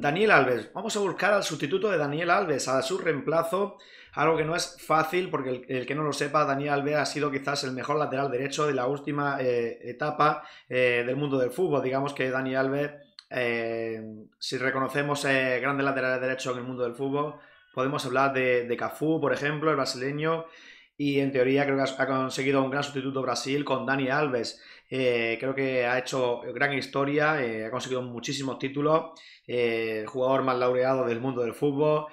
Daniel Alves, vamos a buscar al sustituto de Daniel Alves, a su reemplazo, algo que no es fácil porque el, que no lo sepa, Daniel Alves ha sido quizás el mejor lateral derecho de la última eh, etapa eh, del mundo del fútbol. Digamos que Daniel Alves, eh, si reconocemos grandes laterales derechos en el mundo del fútbol, podemos hablar de, de Cafú, por ejemplo, el brasileño, y en teoría creo que ha conseguido un gran sustituto Brasil con Dani Alves. Eh, creo que ha hecho gran historia, eh, ha conseguido muchísimos títulos, eh, jugador más laureado del mundo del fútbol,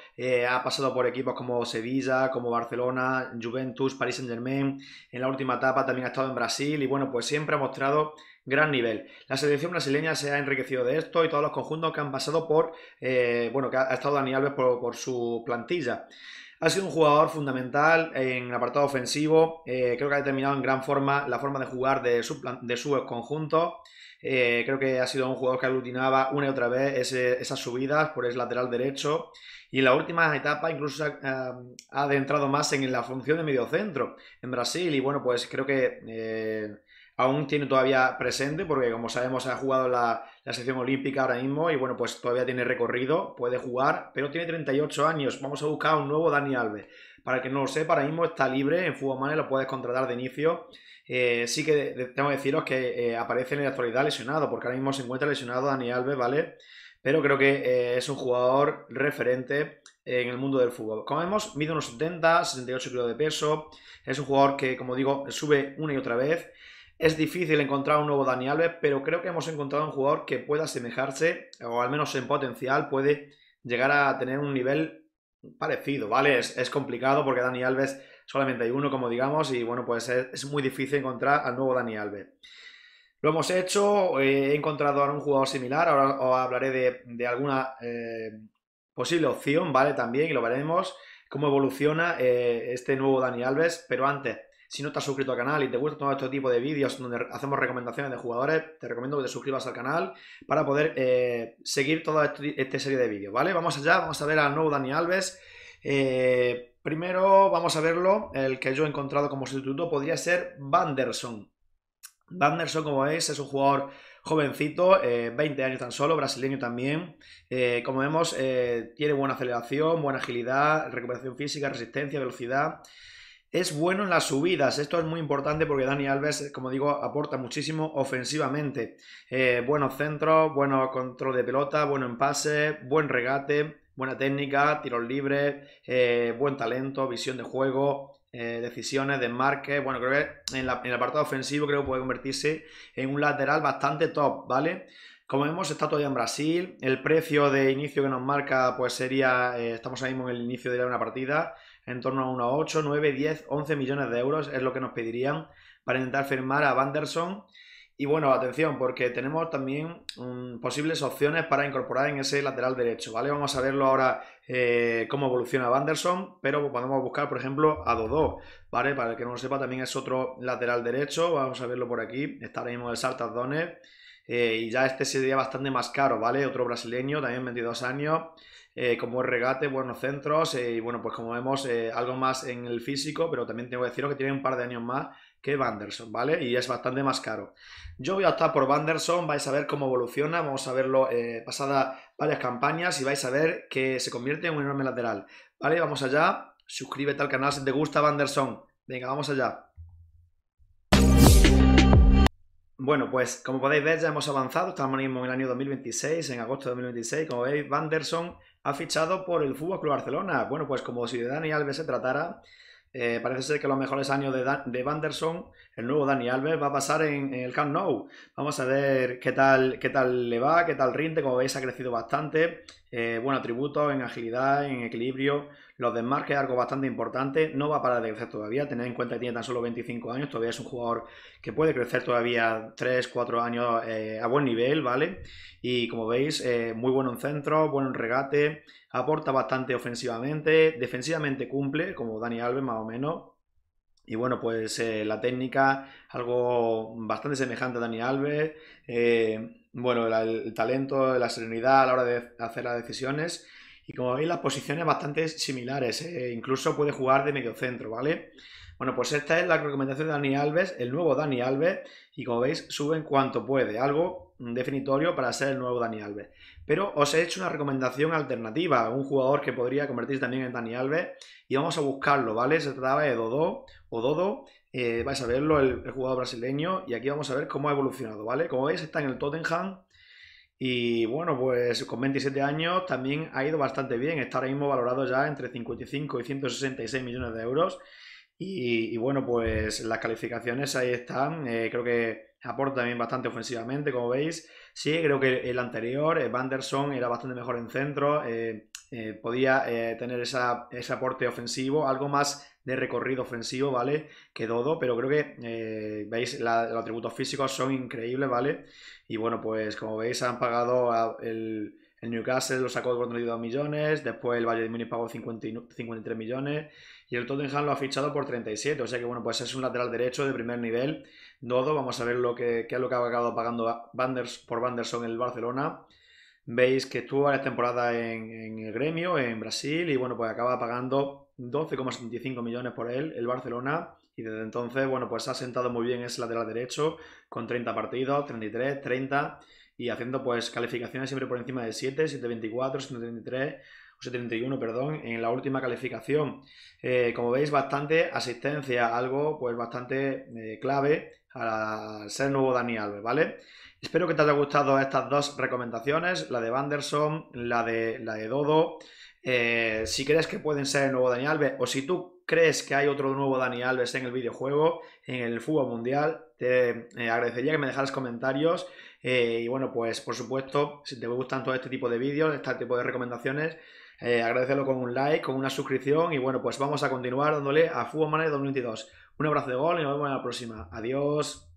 ha pasado por equipos como Sevilla, como Barcelona, Juventus, Paris Saint Germain, en la última etapa también ha estado en Brasil y bueno, pues siempre ha mostrado gran nivel. La selección brasileña se ha enriquecido de esto y todos los conjuntos que han pasado por, bueno, que ha estado Dani Alves por su plantilla. Ha sido un jugador fundamental en el apartado ofensivo. Eh, creo que ha determinado en gran forma la forma de jugar de su, de su conjunto. Eh, creo que ha sido un jugador que aglutinaba una y otra vez esas subidas por el lateral derecho. Y en la última etapa incluso ha, eh, ha adentrado más en la función de mediocentro en Brasil. Y bueno, pues creo que aún tiene todavía presente, porque como sabemos ha jugado la, la sección olímpica ahora mismo y bueno, pues todavía tiene recorrido, puede jugar, pero tiene 38 años. Vamos a buscar un nuevo Dani Alves. Para el que no lo sepa, ahora mismo está libre, en Fútbol Mane lo puedes contratar de inicio. Eh, sí que tengo que deciros que eh, aparece en la actualidad lesionado, porque ahora mismo se encuentra lesionado Dani Alves, ¿vale? Pero creo que eh, es un jugador referente en el mundo del fútbol. Como vemos, mide unos 70, 78 kilos de peso. Es un jugador que, como digo, sube una y otra vez. Es difícil encontrar un nuevo Dani Alves, pero creo que hemos encontrado un jugador que pueda asemejarse, o al menos en potencial, puede llegar a tener un nivel parecido, ¿vale? Es, complicado porque Dani Alves solamente hay uno, como digamos, y bueno, pues es, muy difícil encontrar al nuevo Dani Alves. Lo hemos hecho, eh, he encontrado a un jugador similar, ahora os hablaré de, alguna eh, posible opción, ¿vale? También, y lo veremos, cómo evoluciona eh, este nuevo Dani Alves, pero antes, si no estás suscrito al canal y te gusta todo este tipo de vídeos donde hacemos recomendaciones de jugadores, te recomiendo que te suscribas al canal para poder eh, seguir toda esta serie de vídeos, ¿vale? Vamos allá, vamos a ver al nuevo Dani Alves. Eh, primero vamos a verlo, el que yo he encontrado como sustituto podría ser Vanderson. Vanderson, como veis, es un jugador jovencito, 20 eh, años tan solo, brasileño también. como vemos, tiene buena aceleración, buena agilidad, recuperación física, resistencia, velocidad es bueno en las subidas. Esto es muy importante porque Dani Alves, como digo, aporta muchísimo ofensivamente. Eh, buenos centros, buen control de pelota, bueno en buen regate, buena técnica, tiros libres, eh, buen talento, visión de juego, eh, decisiones, desmarques. Bueno, creo que en, el apartado ofensivo creo que puede convertirse en un lateral bastante top, ¿vale? Como vemos, está todavía en Brasil. El precio de inicio que nos marca, pues sería, estamos ahí mismo en el inicio de una partida, en torno a unos 8, 9, 10, 11 millones de euros es lo que nos pedirían para intentar firmar a Vanderson. Y bueno, atención, porque tenemos también mm, posibles opciones para incorporar en ese lateral derecho, ¿vale? Vamos a verlo ahora eh, cómo evoluciona Vanderson, pero podemos buscar, por ejemplo, a Dodó, ¿vale? Para el que no lo sepa, también es otro lateral derecho, vamos a verlo por aquí, está ahora mismo el Sartas eh, y ya este sería bastante más caro, ¿vale? Otro brasileño, también 22 años, eh, como regate, buenos centros eh, y bueno, pues como vemos, algo más en el físico, pero también tengo que deciros que tiene un par de años más que Vanderson, ¿vale? Y es bastante más caro. Yo voy a optar por Vanderson, vais a ver cómo evoluciona, vamos a verlo pasada varias campañas y vais a ver que se convierte en un enorme lateral, ¿vale? Vamos allá, suscríbete al canal si te gusta Vanderson, venga, vamos allá. Bueno, pues como podéis ver ya hemos avanzado, estamos mismo en el año 2026, en agosto de 2026, como veis, Vanderson ha fichado por el Fútbol Club Barcelona. Bueno, pues como si de Dani Alves se tratara, eh, parece ser que los mejores años de, Vanderson, el nuevo Dani Alves, va a pasar en, el Camp Nou. Vamos a ver qué tal, qué tal le va, qué tal rinde. Como veis, ha crecido bastante. Eh, buen atributo en agilidad, en equilibrio los desmarques algo bastante importante, no va a parar de crecer todavía, tened en cuenta que tiene tan solo 25 años, todavía es un jugador que puede crecer todavía 3, 4 años eh, a buen nivel, ¿vale? Y como veis, eh, muy bueno en centro, bueno en regate, aporta bastante ofensivamente, defensivamente cumple, como Dani Alves más o menos, y bueno, pues eh, la técnica, algo bastante semejante a Dani Alves. bueno, el, talento, la serenidad a la hora de hacer las decisiones. Y como veis, las posiciones bastante similares, ¿eh? incluso puede jugar de medio centro, ¿vale? Bueno, pues esta es la recomendación de Dani Alves, el nuevo Dani Alves, y como veis, sube en cuanto puede, algo definitorio para ser el nuevo Dani Alves. Pero os he hecho una recomendación alternativa, un jugador que podría convertirse también en Dani Alves, y vamos a buscarlo, ¿vale? Se trataba de Dodo, o Dodo, eh, vais a verlo, el, jugador brasileño, y aquí vamos a ver cómo ha evolucionado, ¿vale? Como veis, está en el Tottenham, y bueno, pues con 27 años también ha ido bastante bien. Está ahora mismo valorado ya entre 55 y 166 millones de euros. Y, bueno, pues las calificaciones ahí están. Eh, creo que aporta también bastante ofensivamente, como veis. Sí, creo que el anterior, eh, Vanderson, era bastante mejor en centro. Eh, eh, podía tener ese aporte ofensivo, algo más de recorrido ofensivo, ¿vale? Que Dodo, pero creo que, eh, veis, los atributos físicos son increíbles, ¿vale? Y bueno, pues como veis han pagado el... Newcastle lo sacó por 32 millones, después el Valle de Múnich pagó 53 millones y el Tottenham lo ha fichado por 37. O sea que, bueno, pues es un lateral derecho de primer nivel. Dodo, vamos a ver lo que, qué es lo que ha acabado pagando Vanders, por Vanderson en el Barcelona. Veis que estuvo la temporada en, en el gremio, en Brasil, y bueno, pues acaba pagando 12,75 millones por él, el Barcelona, y desde entonces, bueno, pues ha sentado muy bien ese lateral derecho, con 30 partidos, 33, 30, y haciendo pues calificaciones siempre por encima de 7, 724, 733 o 731, perdón, en la última calificación. Eh, como veis, bastante asistencia, algo pues bastante eh, clave al ser nuevo Dani Alves, ¿vale? Espero que te haya gustado estas dos recomendaciones, la de Vanderson, la de, la de Dodo. Eh, si crees que pueden ser el nuevo Dani Alves o si tú crees que hay otro nuevo Dani Alves en el videojuego, en el fútbol mundial, te eh, agradecería que me dejaras comentarios. Eh, y bueno, pues por supuesto, si te gustan todo este tipo de vídeos, este tipo de recomendaciones, agradecerlo con un like, con una suscripción. Y bueno, pues vamos a continuar dándole a Fútbol Manager 2022. Un abrazo de gol y nos vemos en la próxima. Adiós.